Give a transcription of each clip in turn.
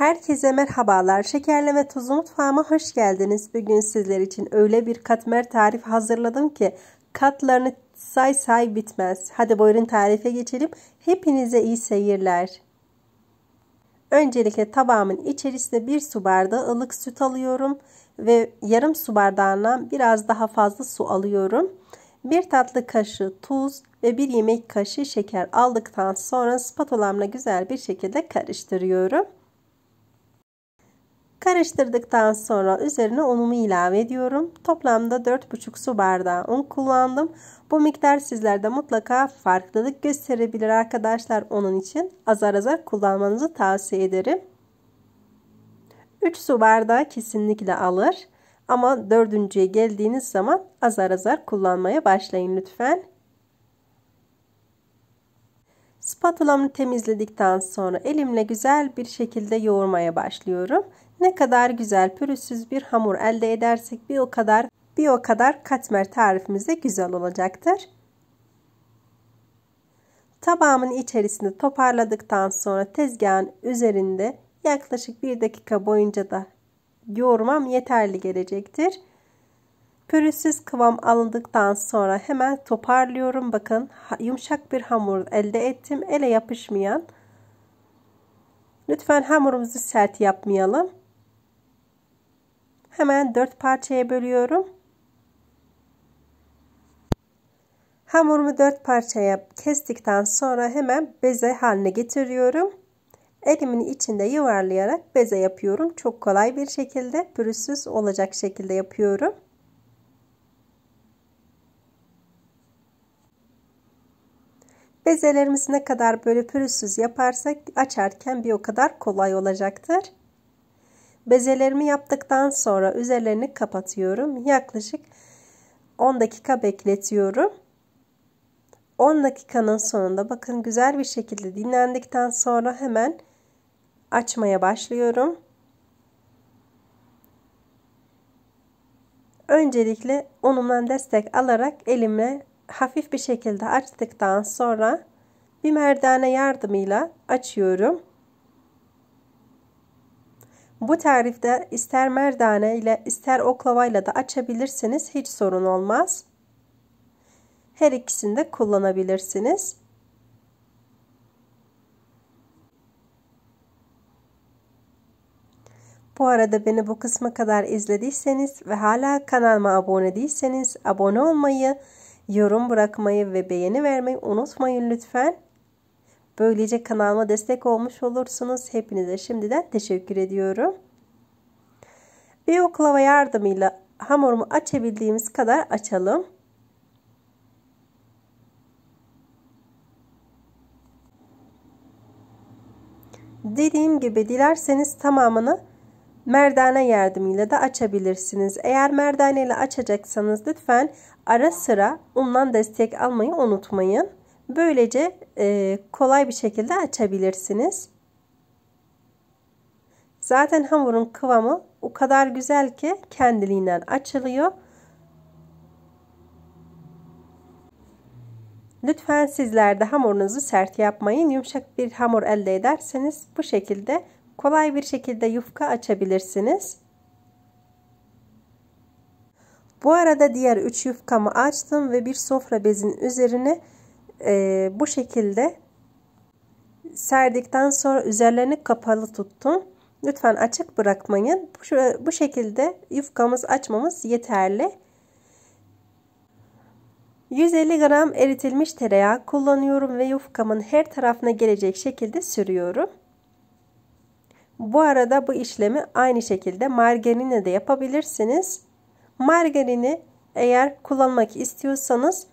Herkese merhabalar. Şekerleme Tuzu Mutfağıma hoş geldiniz. Bugün sizler için öyle bir katmer tarif hazırladım ki katlarını say say bitmez. Hadi buyurun tarife geçelim. Hepinize iyi seyirler. Öncelikle tabağımın içerisine bir su bardağı ılık süt alıyorum ve yarım su bardağından biraz daha fazla su alıyorum. Bir tatlı kaşığı tuz ve bir yemek kaşığı şeker aldıktan sonra spatulamla güzel bir şekilde karıştırıyorum. Karıştırdıktan sonra üzerine unumu ilave ediyorum. Toplamda 4,5 su bardağı un kullandım. Bu miktar sizlerde mutlaka farklılık gösterebilir arkadaşlar. Onun için azar azar kullanmanızı tavsiye ederim. 3 su bardağı kesinlikle alır. Ama dördüncüye geldiğiniz zaman azar azar kullanmaya başlayın lütfen. Spatulamı temizledikten sonra elimle güzel bir şekilde yoğurmaya başlıyorum. Ne kadar güzel pürüzsüz bir hamur elde edersek bir o kadar bir o kadar katmer tarifimiz de güzel olacaktır. Tabağımın içerisinde toparladıktan sonra tezgahın üzerinde yaklaşık 1 dakika boyunca da yoğurmam yeterli gelecektir. Pürüzsüz kıvam alındıktan sonra hemen toparlıyorum. Bakın yumuşak bir hamur elde ettim. Ele yapışmayan. Lütfen hamurumuzu sert yapmayalım. Hemen dört parçaya bölüyorum. Hamurumu dört parçaya kestikten sonra hemen beze haline getiriyorum. Elimin içinde yuvarlayarak beze yapıyorum. Çok kolay bir şekilde pürüzsüz olacak şekilde yapıyorum. Bezelerimizi ne kadar böyle pürüzsüz yaparsak açarken bir o kadar kolay olacaktır. Bezelerimi yaptıktan sonra üzerlerini kapatıyorum. Yaklaşık 10 dakika bekletiyorum. 10 dakikanın sonunda bakın güzel bir şekilde dinlendikten sonra hemen açmaya başlıyorum. Öncelikle unumdan destek alarak elimle hafif bir şekilde açtıktan sonra bir merdane yardımıyla açıyorum. Bu tarifte ister merdane ile ister oklavayla da açabilirsiniz. Hiç sorun olmaz. Her ikisini de kullanabilirsiniz. Bu arada beni bu kısma kadar izlediyseniz ve hala kanalıma abone değilseniz abone olmayı, yorum bırakmayı ve beğeni vermeyi unutmayın lütfen. Böylece kanalıma destek olmuş olursunuz. Hepinize şimdiden teşekkür ediyorum. Bir oklava yardımıyla hamurumu açabildiğimiz kadar açalım. Dediğim gibi dilerseniz tamamını merdane yardımıyla da açabilirsiniz. Eğer merdane ile açacaksanız lütfen ara sıra undan destek almayı unutmayın. Böylece e, kolay bir şekilde açabilirsiniz. Zaten hamurun kıvamı o kadar güzel ki kendiliğinden açılıyor. Lütfen sizler de hamurunuzu sert yapmayın. Yumuşak bir hamur elde ederseniz bu şekilde kolay bir şekilde yufka açabilirsiniz. Bu arada diğer 3 yufkamı açtım ve bir sofra bezinin üzerine e, bu şekilde serdikten sonra üzerlerini kapalı tuttum. Lütfen açık bırakmayın. Bu, bu şekilde yufkamız açmamız yeterli. 150 gram eritilmiş tereyağı kullanıyorum ve yufkamın her tarafına gelecek şekilde sürüyorum. Bu arada bu işlemi aynı şekilde margarinle de yapabilirsiniz. Margarini eğer kullanmak istiyorsanız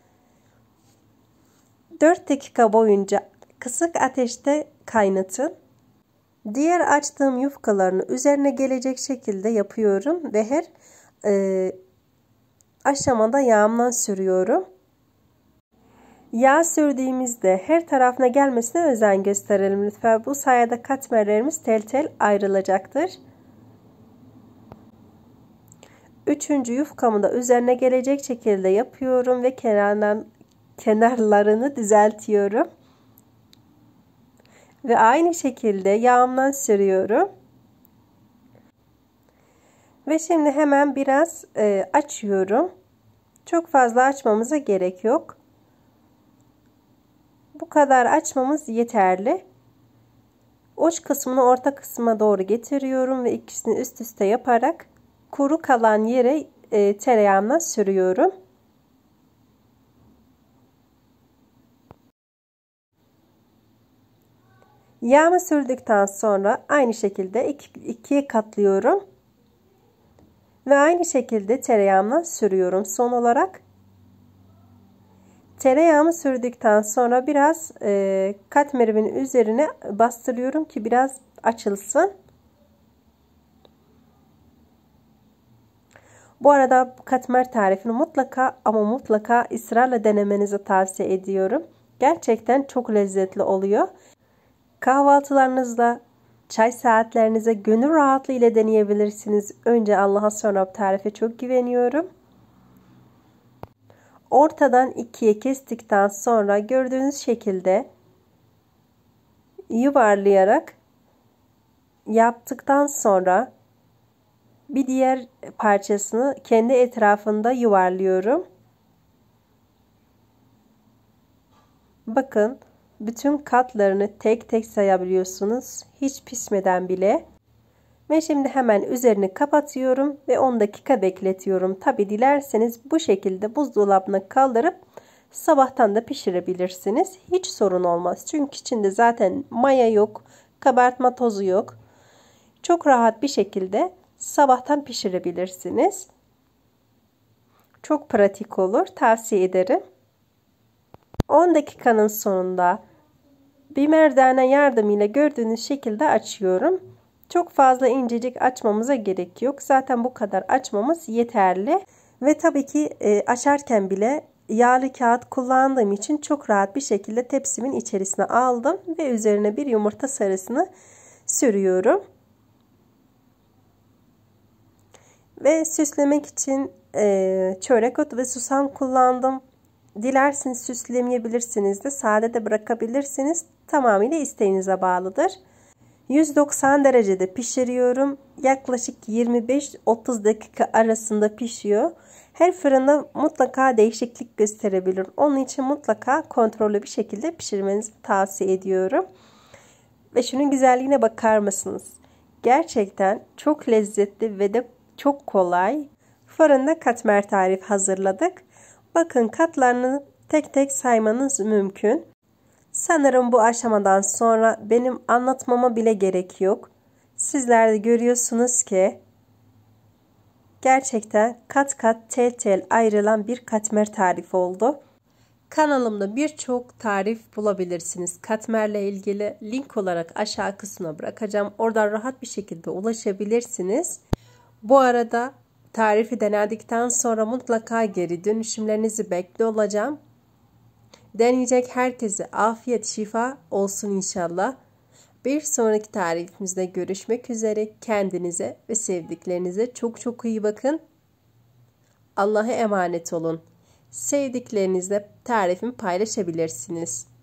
4 dakika boyunca kısık ateşte kaynatın. Diğer açtığım yufkalarını üzerine gelecek şekilde yapıyorum ve her e, aşamada yağımdan sürüyorum. Yağ sürdüğümüzde her tarafına gelmesine özen gösterelim lütfen. Bu sayede katmerlerimiz tel tel ayrılacaktır. Üçüncü yufkamı da üzerine gelecek şekilde yapıyorum ve kenardan, kenarlarını düzeltiyorum. Ve aynı şekilde yağımdan sürüyorum. Ve şimdi hemen biraz e, açıyorum. Çok fazla açmamıza gerek yok. Bu kadar açmamız yeterli. Uç kısmını orta kısma doğru getiriyorum ve ikisini üst üste yaparak kuru kalan yere e, tereyağından sürüyorum. Yağımı sürdükten sonra aynı şekilde iki, ikiye katlıyorum. Ve aynı şekilde tereyağımla sürüyorum son olarak. Tereyağımı sürdükten sonra biraz e, katmerimin üzerine bastırıyorum ki biraz açılsın. Bu arada katmer tarifini mutlaka ama mutlaka ısrarla denemenizi tavsiye ediyorum. Gerçekten çok lezzetli oluyor. Kahvaltılarınızda çay saatlerinize gönül rahatlığı ile deneyebilirsiniz. Önce Allah'a sonra tarife çok güveniyorum. Ortadan ikiye kestikten sonra gördüğünüz şekilde yuvarlayarak yaptıktan sonra bir diğer parçasını kendi etrafında yuvarlıyorum. Bakın bütün katlarını tek tek sayabiliyorsunuz. Hiç pişmeden bile. Ve şimdi hemen üzerini kapatıyorum ve 10 dakika bekletiyorum. Tabi dilerseniz bu şekilde buzdolabına kaldırıp sabahtan da pişirebilirsiniz. Hiç sorun olmaz. Çünkü içinde zaten maya yok, kabartma tozu yok. Çok rahat bir şekilde sabahtan pişirebilirsiniz. Çok pratik olur. Tavsiye ederim. 10 dakikanın sonunda bir merdane yardımıyla gördüğünüz şekilde açıyorum. Çok fazla incecik açmamıza gerek yok. Zaten bu kadar açmamız yeterli. Ve tabii ki e, açarken bile yağlı kağıt kullandığım için çok rahat bir şekilde tepsimin içerisine aldım. Ve üzerine bir yumurta sarısını sürüyorum. Ve süslemek için e, çörek otu ve susam kullandım. Dilerseniz süslemeyebilirsiniz de sade de bırakabilirsiniz. Tamamıyla isteğinize bağlıdır. 190 derecede pişiriyorum. Yaklaşık 25-30 dakika arasında pişiyor. Her fırında mutlaka değişiklik gösterebilir. Onun için mutlaka kontrollü bir şekilde pişirmenizi tavsiye ediyorum. Ve şunun güzelliğine bakar mısınız? Gerçekten çok lezzetli ve de çok kolay. Fırında katmer tarif hazırladık. Bakın katlarını tek tek saymanız mümkün. Sanırım bu aşamadan sonra benim anlatmama bile gerek yok. Sizler de görüyorsunuz ki gerçekten kat kat tel tel ayrılan bir katmer tarifi oldu. Kanalımda birçok tarif bulabilirsiniz. Katmerle ilgili link olarak aşağı kısmına bırakacağım. Oradan rahat bir şekilde ulaşabilirsiniz. Bu arada Tarifi denedikten sonra mutlaka geri dönüşümlerinizi bekliyor olacağım. Deneyecek herkese afiyet şifa olsun inşallah. Bir sonraki tarifimizde görüşmek üzere. Kendinize ve sevdiklerinize çok çok iyi bakın. Allah'a emanet olun. Sevdiklerinizle tarifimi paylaşabilirsiniz.